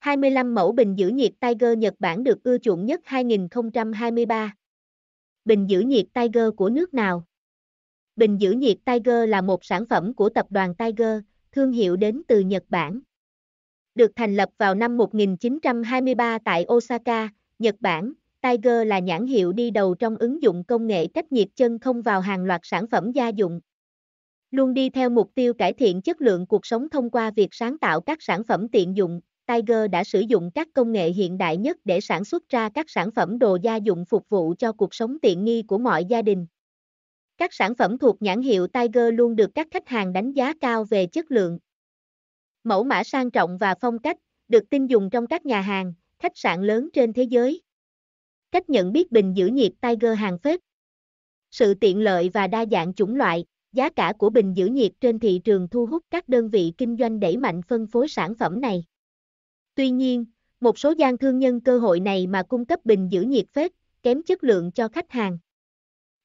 25 mẫu bình giữ nhiệt Tiger Nhật Bản được ưa chuộng nhất 2023. Bình giữ nhiệt Tiger của nước nào? Bình giữ nhiệt Tiger là một sản phẩm của tập đoàn Tiger, thương hiệu đến từ Nhật Bản. Được thành lập vào năm 1923 tại Osaka, Nhật Bản, Tiger là nhãn hiệu đi đầu trong ứng dụng công nghệ cách nhiệt chân không vào hàng loạt sản phẩm gia dụng. Luôn đi theo mục tiêu cải thiện chất lượng cuộc sống thông qua việc sáng tạo các sản phẩm tiện dụng, Tiger đã sử dụng các công nghệ hiện đại nhất để sản xuất ra các sản phẩm đồ gia dụng phục vụ cho cuộc sống tiện nghi của mọi gia đình. Các sản phẩm thuộc nhãn hiệu Tiger luôn được các khách hàng đánh giá cao về chất lượng. Mẫu mã sang trọng và phong cách được tin dùng trong các nhà hàng, khách sạn lớn trên thế giới. Cách nhận biết bình giữ nhiệt Tiger hàng phết. Sự tiện lợi và đa dạng chủng loại, giá cả của bình giữ nhiệt trên thị trường thu hút các đơn vị kinh doanh đẩy mạnh phân phối sản phẩm này. Tuy nhiên, một số gian thương nhân cơ hội này mà cung cấp bình giữ nhiệt phết, kém chất lượng cho khách hàng.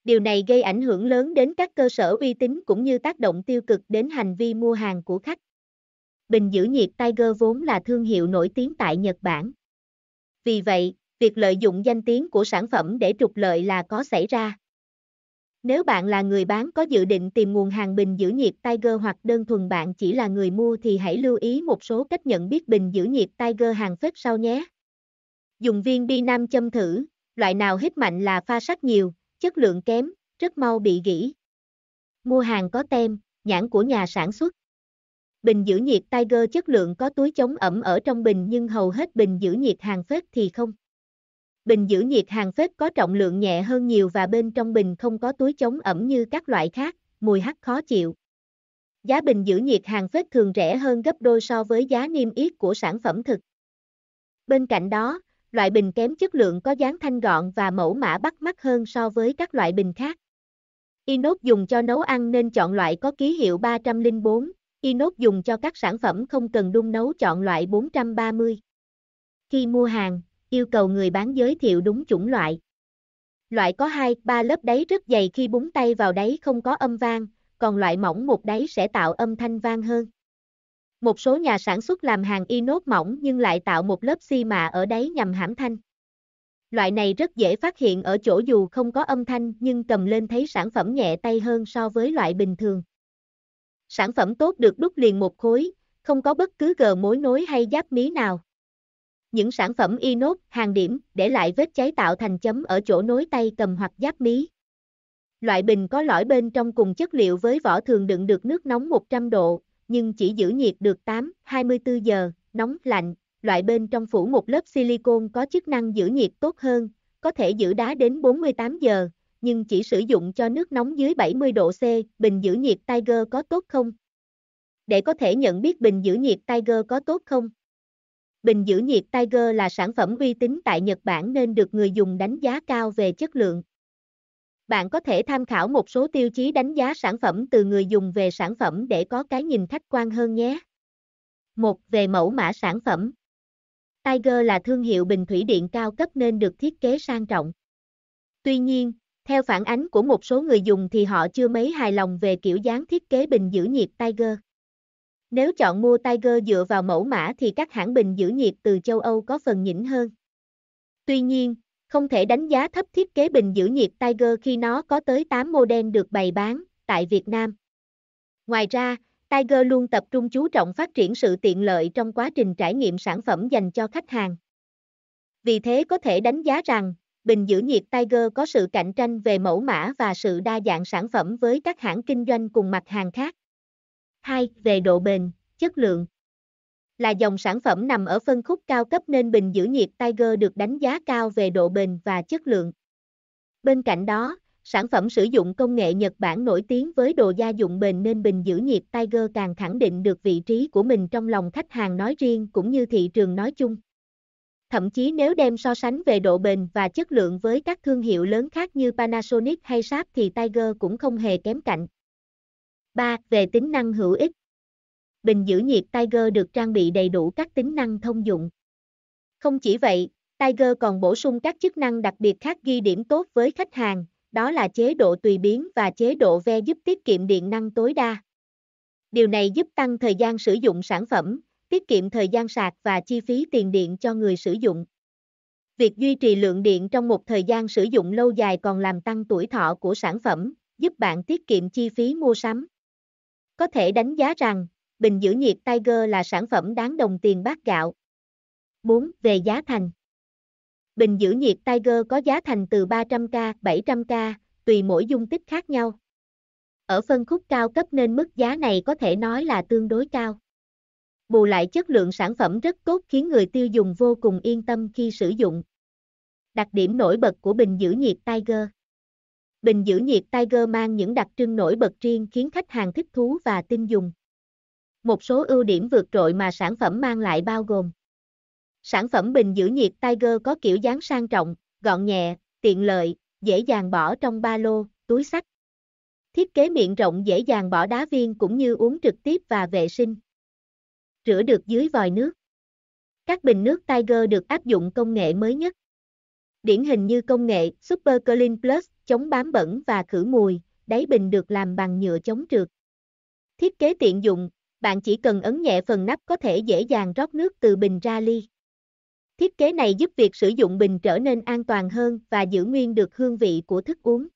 Điều này gây ảnh hưởng lớn đến các cơ sở uy tín cũng như tác động tiêu cực đến hành vi mua hàng của khách. Bình giữ nhiệt Tiger vốn là thương hiệu nổi tiếng tại Nhật Bản. Vì vậy, việc lợi dụng danh tiếng của sản phẩm để trục lợi là có xảy ra. Nếu bạn là người bán có dự định tìm nguồn hàng bình giữ nhiệt Tiger hoặc đơn thuần bạn chỉ là người mua thì hãy lưu ý một số cách nhận biết bình giữ nhiệt Tiger hàng phết sau nhé. Dùng viên bi nam châm thử, loại nào hít mạnh là pha sắc nhiều, chất lượng kém, rất mau bị gỉ. Mua hàng có tem, nhãn của nhà sản xuất. Bình giữ nhiệt Tiger chất lượng có túi chống ẩm ở trong bình nhưng hầu hết bình giữ nhiệt hàng phết thì không bình giữ nhiệt hàng phết có trọng lượng nhẹ hơn nhiều và bên trong bình không có túi chống ẩm như các loại khác, mùi hắc khó chịu. Giá bình giữ nhiệt hàng phết thường rẻ hơn gấp đôi so với giá niêm yết của sản phẩm thực. Bên cạnh đó, loại bình kém chất lượng có dáng thanh gọn và mẫu mã bắt mắt hơn so với các loại bình khác. Inox dùng cho nấu ăn nên chọn loại có ký hiệu 304, inox dùng cho các sản phẩm không cần đun nấu chọn loại 430. Khi mua hàng, yêu cầu người bán giới thiệu đúng chủng loại. Loại có 2, 3 lớp đáy rất dày khi búng tay vào đáy không có âm vang, còn loại mỏng một đáy sẽ tạo âm thanh vang hơn. Một số nhà sản xuất làm hàng inox mỏng nhưng lại tạo một lớp xi mạ ở đáy nhằm hãm thanh. Loại này rất dễ phát hiện ở chỗ dù không có âm thanh nhưng cầm lên thấy sản phẩm nhẹ tay hơn so với loại bình thường. Sản phẩm tốt được đúc liền một khối, không có bất cứ gờ mối nối hay giáp mí nào. Những sản phẩm inox, hàng điểm, để lại vết cháy tạo thành chấm ở chỗ nối tay cầm hoặc giáp mí. Loại bình có lõi bên trong cùng chất liệu với vỏ thường đựng được nước nóng 100 độ, nhưng chỉ giữ nhiệt được 8-24 giờ, nóng, lạnh. Loại bên trong phủ một lớp silicon có chức năng giữ nhiệt tốt hơn, có thể giữ đá đến 48 giờ, nhưng chỉ sử dụng cho nước nóng dưới 70 độ C. Bình giữ nhiệt Tiger có tốt không? Để có thể nhận biết bình giữ nhiệt Tiger có tốt không? Bình giữ nhiệt Tiger là sản phẩm uy tín tại Nhật Bản nên được người dùng đánh giá cao về chất lượng. Bạn có thể tham khảo một số tiêu chí đánh giá sản phẩm từ người dùng về sản phẩm để có cái nhìn khách quan hơn nhé. 1. Về mẫu mã sản phẩm. Tiger là thương hiệu bình thủy điện cao cấp nên được thiết kế sang trọng. Tuy nhiên, theo phản ánh của một số người dùng thì họ chưa mấy hài lòng về kiểu dáng thiết kế bình giữ nhiệt Tiger. Nếu chọn mua Tiger dựa vào mẫu mã thì các hãng bình giữ nhiệt từ châu Âu có phần nhỉnh hơn. Tuy nhiên, không thể đánh giá thấp thiết kế bình giữ nhiệt Tiger khi nó có tới 8 model được bày bán tại Việt Nam. Ngoài ra, Tiger luôn tập trung chú trọng phát triển sự tiện lợi trong quá trình trải nghiệm sản phẩm dành cho khách hàng. Vì thế có thể đánh giá rằng, bình giữ nhiệt Tiger có sự cạnh tranh về mẫu mã và sự đa dạng sản phẩm với các hãng kinh doanh cùng mặt hàng khác. 2. Về độ bền, chất lượng là dòng sản phẩm nằm ở phân khúc cao cấp nên bình giữ nhiệt Tiger được đánh giá cao về độ bền và chất lượng. Bên cạnh đó, sản phẩm sử dụng công nghệ Nhật Bản nổi tiếng với đồ gia dụng bền nên bình giữ nhiệt Tiger càng khẳng định được vị trí của mình trong lòng khách hàng nói riêng cũng như thị trường nói chung. Thậm chí nếu đem so sánh về độ bền và chất lượng với các thương hiệu lớn khác như Panasonic hay Sharp thì Tiger cũng không hề kém cạnh. 3. Về tính năng hữu ích Bình giữ nhiệt Tiger được trang bị đầy đủ các tính năng thông dụng. Không chỉ vậy, Tiger còn bổ sung các chức năng đặc biệt khác ghi điểm tốt với khách hàng, đó là chế độ tùy biến và chế độ ve giúp tiết kiệm điện năng tối đa. Điều này giúp tăng thời gian sử dụng sản phẩm, tiết kiệm thời gian sạc và chi phí tiền điện cho người sử dụng. Việc duy trì lượng điện trong một thời gian sử dụng lâu dài còn làm tăng tuổi thọ của sản phẩm, giúp bạn tiết kiệm chi phí mua sắm. Có thể đánh giá rằng, bình giữ nhiệt Tiger là sản phẩm đáng đồng tiền bát gạo. 4. Về giá thành Bình giữ nhiệt Tiger có giá thành từ 300k, 700k, tùy mỗi dung tích khác nhau. Ở phân khúc cao cấp nên mức giá này có thể nói là tương đối cao. Bù lại chất lượng sản phẩm rất tốt khiến người tiêu dùng vô cùng yên tâm khi sử dụng. Đặc điểm nổi bật của bình giữ nhiệt Tiger Bình giữ nhiệt Tiger mang những đặc trưng nổi bật riêng khiến khách hàng thích thú và tin dùng. Một số ưu điểm vượt trội mà sản phẩm mang lại bao gồm Sản phẩm bình giữ nhiệt Tiger có kiểu dáng sang trọng, gọn nhẹ, tiện lợi, dễ dàng bỏ trong ba lô, túi sách. Thiết kế miệng rộng dễ dàng bỏ đá viên cũng như uống trực tiếp và vệ sinh. Rửa được dưới vòi nước. Các bình nước Tiger được áp dụng công nghệ mới nhất. Điển hình như công nghệ Super Clean Plus chống bám bẩn và khử mùi, đáy bình được làm bằng nhựa chống trượt. Thiết kế tiện dụng, bạn chỉ cần ấn nhẹ phần nắp có thể dễ dàng rót nước từ bình ra ly. Thiết kế này giúp việc sử dụng bình trở nên an toàn hơn và giữ nguyên được hương vị của thức uống.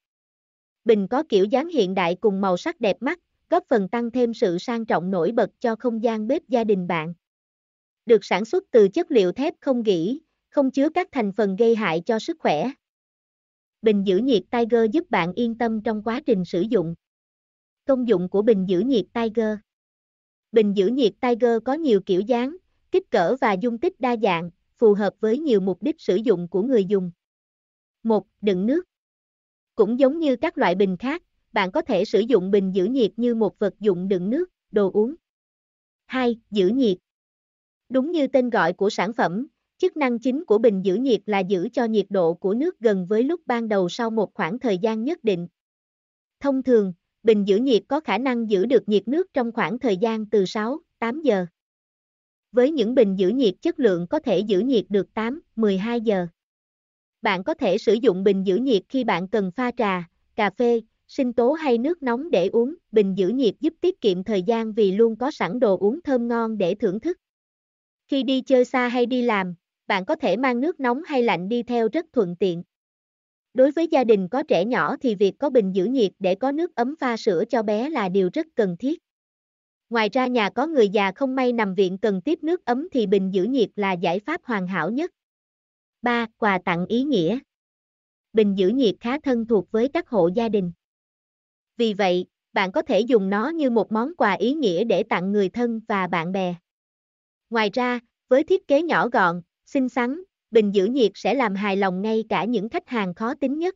Bình có kiểu dáng hiện đại cùng màu sắc đẹp mắt, góp phần tăng thêm sự sang trọng nổi bật cho không gian bếp gia đình bạn. Được sản xuất từ chất liệu thép không gỉ, không chứa các thành phần gây hại cho sức khỏe. Bình giữ nhiệt Tiger giúp bạn yên tâm trong quá trình sử dụng. Công dụng của bình giữ nhiệt Tiger Bình giữ nhiệt Tiger có nhiều kiểu dáng, kích cỡ và dung tích đa dạng, phù hợp với nhiều mục đích sử dụng của người dùng. 1. Đựng nước Cũng giống như các loại bình khác, bạn có thể sử dụng bình giữ nhiệt như một vật dụng đựng nước, đồ uống. 2. Giữ nhiệt Đúng như tên gọi của sản phẩm, Chức năng chính của bình giữ nhiệt là giữ cho nhiệt độ của nước gần với lúc ban đầu sau một khoảng thời gian nhất định. Thông thường, bình giữ nhiệt có khả năng giữ được nhiệt nước trong khoảng thời gian từ 6, 8 giờ. Với những bình giữ nhiệt chất lượng có thể giữ nhiệt được 8, 12 giờ. Bạn có thể sử dụng bình giữ nhiệt khi bạn cần pha trà, cà phê, sinh tố hay nước nóng để uống. Bình giữ nhiệt giúp tiết kiệm thời gian vì luôn có sẵn đồ uống thơm ngon để thưởng thức. Khi đi chơi xa hay đi làm, bạn có thể mang nước nóng hay lạnh đi theo rất thuận tiện. Đối với gia đình có trẻ nhỏ thì việc có bình giữ nhiệt để có nước ấm pha sữa cho bé là điều rất cần thiết. Ngoài ra nhà có người già không may nằm viện cần tiếp nước ấm thì bình giữ nhiệt là giải pháp hoàn hảo nhất. 3. Quà tặng ý nghĩa Bình giữ nhiệt khá thân thuộc với các hộ gia đình. Vì vậy, bạn có thể dùng nó như một món quà ý nghĩa để tặng người thân và bạn bè. Ngoài ra, với thiết kế nhỏ gọn, xinh xắn, bình giữ nhiệt sẽ làm hài lòng ngay cả những khách hàng khó tính nhất.